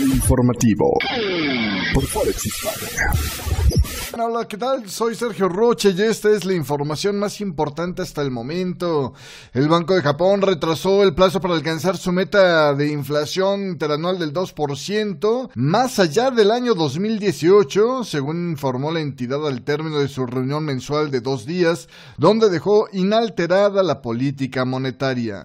informativo Hola, ¿qué tal? Soy Sergio Roche y esta es la información más importante hasta el momento. El Banco de Japón retrasó el plazo para alcanzar su meta de inflación interanual del 2%, más allá del año 2018, según informó la entidad al término de su reunión mensual de dos días, donde dejó inalterada la política monetaria.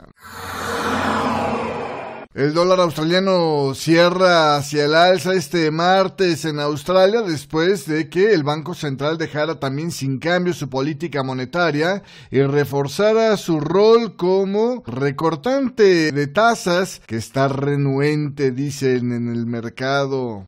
El dólar australiano cierra hacia el alza este martes en Australia después de que el Banco Central dejara también sin cambio su política monetaria y reforzara su rol como recortante de tasas que está renuente, dicen en el mercado.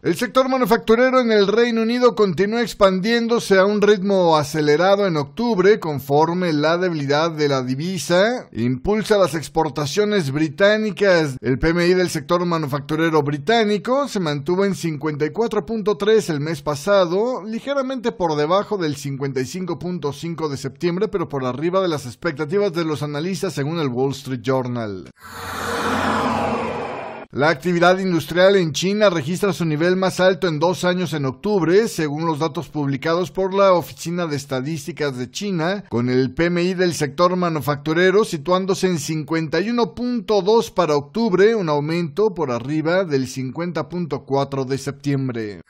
El sector manufacturero en el Reino Unido continúa expandiéndose a un ritmo acelerado en octubre conforme la debilidad de la divisa impulsa las exportaciones británicas. El PMI del sector manufacturero británico se mantuvo en 54.3 el mes pasado, ligeramente por debajo del 55.5 de septiembre, pero por arriba de las expectativas de los analistas según el Wall Street Journal. La actividad industrial en China registra su nivel más alto en dos años en octubre, según los datos publicados por la Oficina de Estadísticas de China, con el PMI del sector manufacturero situándose en 51.2 para octubre, un aumento por arriba del 50.4 de septiembre.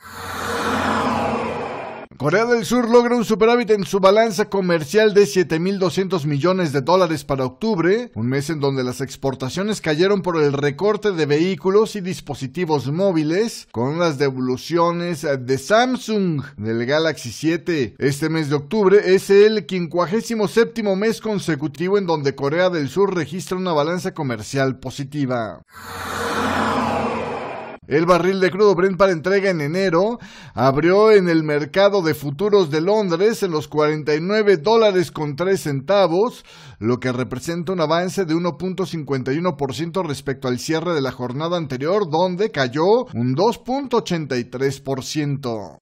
Corea del Sur logra un superávit en su balanza comercial de 7.200 millones de dólares para octubre, un mes en donde las exportaciones cayeron por el recorte de vehículos y dispositivos móviles, con las devoluciones de Samsung del Galaxy 7. Este mes de octubre es el 57 mes consecutivo en donde Corea del Sur registra una balanza comercial positiva. El barril de crudo Brent para entrega en enero abrió en el mercado de futuros de Londres en los 49 dólares con 3 centavos, lo que representa un avance de 1.51% respecto al cierre de la jornada anterior, donde cayó un 2.83%.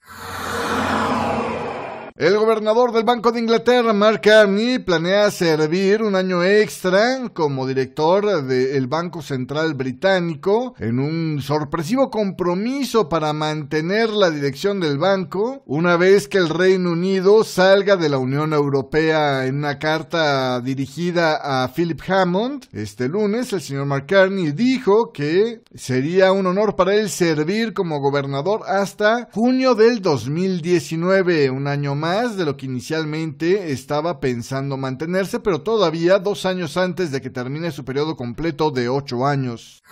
El gobernador del Banco de Inglaterra, Mark Carney, planea servir un año extra como director del Banco Central Británico en un sorpresivo compromiso para mantener la dirección del banco una vez que el Reino Unido salga de la Unión Europea en una carta dirigida a Philip Hammond. Este lunes el señor Mark Carney dijo que sería un honor para él servir como gobernador hasta junio del 2019, un año más más de lo que inicialmente estaba pensando mantenerse, pero todavía dos años antes de que termine su periodo completo de ocho años.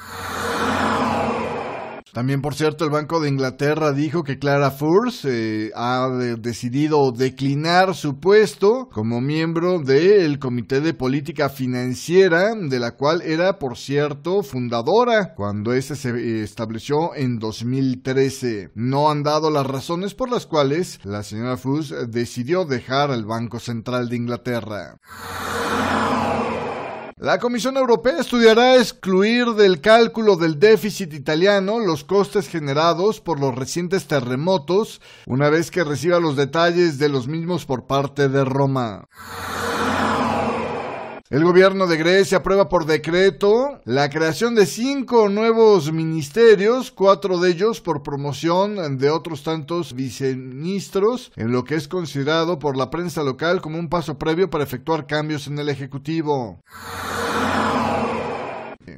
También, por cierto, el Banco de Inglaterra dijo que Clara Furs eh, ha decidido declinar su puesto como miembro del Comité de Política Financiera, de la cual era, por cierto, fundadora cuando este se estableció en 2013. No han dado las razones por las cuales la señora Furs decidió dejar el Banco Central de Inglaterra. La Comisión Europea estudiará excluir del cálculo del déficit italiano los costes generados por los recientes terremotos, una vez que reciba los detalles de los mismos por parte de Roma. El gobierno de Grecia aprueba por decreto la creación de cinco nuevos ministerios, cuatro de ellos por promoción de otros tantos viceministros, en lo que es considerado por la prensa local como un paso previo para efectuar cambios en el Ejecutivo.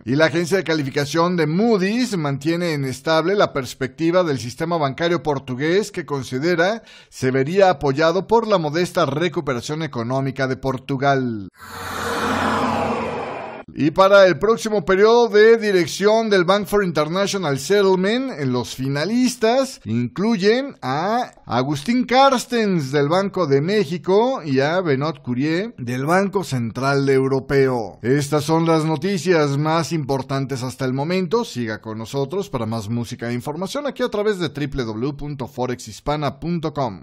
Y la agencia de calificación de Moody's mantiene inestable la perspectiva del sistema bancario portugués que considera se vería apoyado por la modesta recuperación económica de Portugal. Y para el próximo periodo de dirección del Bank for International Settlement, en los finalistas incluyen a Agustín Carstens del Banco de México y a Benoit Curie del Banco Central Europeo. Estas son las noticias más importantes hasta el momento. Siga con nosotros para más música e información aquí a través de www.forexhispana.com